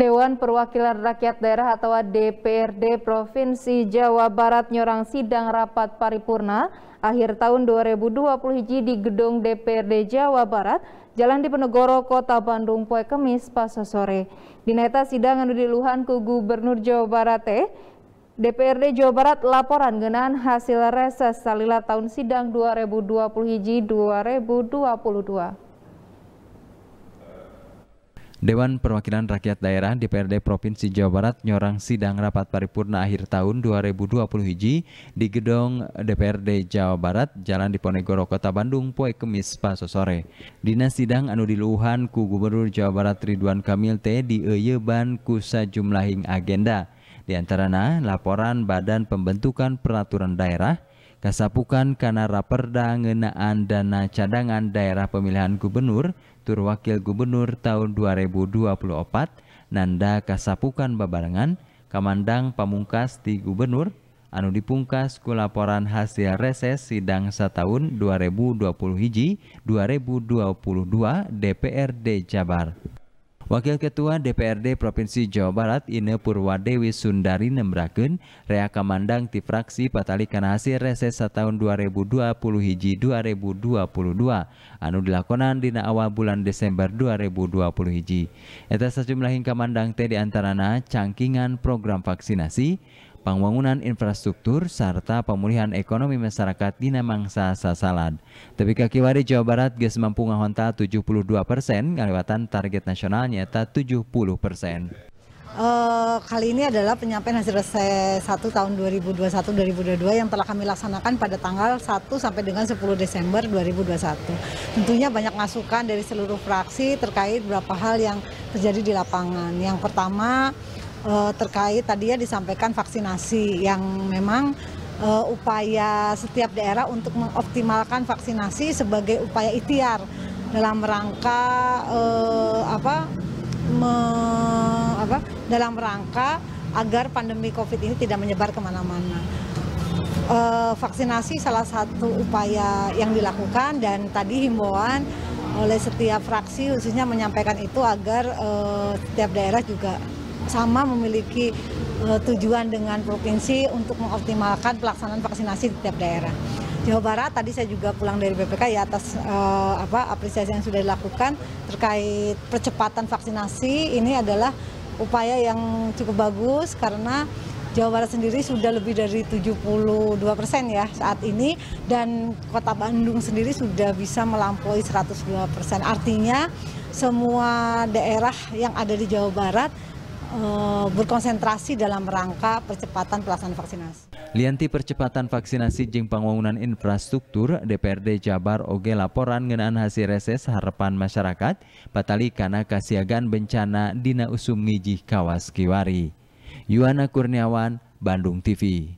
Dewan Perwakilan Rakyat Daerah atau DPRD Provinsi Jawa Barat nyorang sidang rapat paripurna akhir tahun 2020 hiji di gedung DPRD Jawa Barat, Jalan Dipenegoro, Kota Bandung, Poe Kemis, Pasa sore. Dinaeta sidang anu diluhan ku Gubernur Jawa Barat teh, DPRD Jawa Barat laporan genaan hasil reses salila tahun sidang 2020 hiji 2022. Dewan Perwakilan Rakyat Daerah DPRD Provinsi Jawa Barat nyorang sidang rapat paripurna akhir tahun 2020 hiji di gedung DPRD Jawa Barat Jalan Diponegoro Kota Bandung poe Kemis Paso sore. Dina sidang anu diluhan ku Gubernur Jawa Barat Ridwan Kamil T di Eyeban ku sajumlahing agenda. Di antaranya laporan Badan Pembentukan Peraturan Daerah, kasapukan karena raperda ngenaan dana cadangan daerah pemilihan gubernur tur wakil gubernur tahun 2024 nanda kasapukan babarengan kamandang pamungkas di gubernur anu dipungkas ku laporan hasil reses sidang setahun 2020 hiji 2022 DPRD Jabar. Wakil Ketua DPRD Provinsi Jawa Barat Ine Purwadewi Sundari Nembraken rea kamandang di fraksi patali hasil reses tahun 2020 hiji 2022 anu dilakonan dina awal bulan Desember 2020 hiji. Eta sejumlah kamandang teh diantarana cangkingan program vaksinasi, pembangunan infrastruktur, serta pemulihan ekonomi masyarakat di Namangsa Sasalan. Tapi Kakiwari Jawa Barat gas mampu ngahonta 72 persen, ngalewatan target nasionalnya tak 70 persen. Uh, kali ini adalah penyampaian hasil reses 1 tahun 2021-2022 yang telah kami laksanakan pada tanggal 1 sampai dengan 10 Desember 2021. Tentunya banyak masukan dari seluruh fraksi terkait beberapa hal yang terjadi di lapangan. Yang pertama, uh, terkait tadi ya disampaikan vaksinasi yang memang uh, upaya setiap daerah untuk mengoptimalkan vaksinasi sebagai upaya ikhtiar dalam rangka uh, apa me, apa dalam rangka agar pandemi Covid ini tidak menyebar kemana-mana. Uh, vaksinasi salah satu upaya yang dilakukan dan tadi himbauan oleh setiap fraksi khususnya menyampaikan itu agar uh, setiap daerah juga sama memiliki uh, tujuan dengan provinsi untuk mengoptimalkan pelaksanaan vaksinasi di tiap daerah. Jawa Barat tadi saya juga pulang dari BPK ya atas uh, apa apresiasi yang sudah dilakukan terkait percepatan vaksinasi ini adalah upaya yang cukup bagus karena Jawa Barat sendiri sudah lebih dari 72 persen ya saat ini dan Kota Bandung sendiri sudah bisa melampaui 102 persen. Artinya semua daerah yang ada di Jawa Barat Eh, berkonsentrasi dalam rangka percepatan pelaksanaan vaksinasi. Lianti percepatan vaksinasi jeng pembangunan infrastruktur DPRD Jabar oge laporan ngenaan hasil reses harapan masyarakat batali karena kasiagan bencana dina usum ngijih kawas kiwari. Yuana Kurniawan, Bandung TV.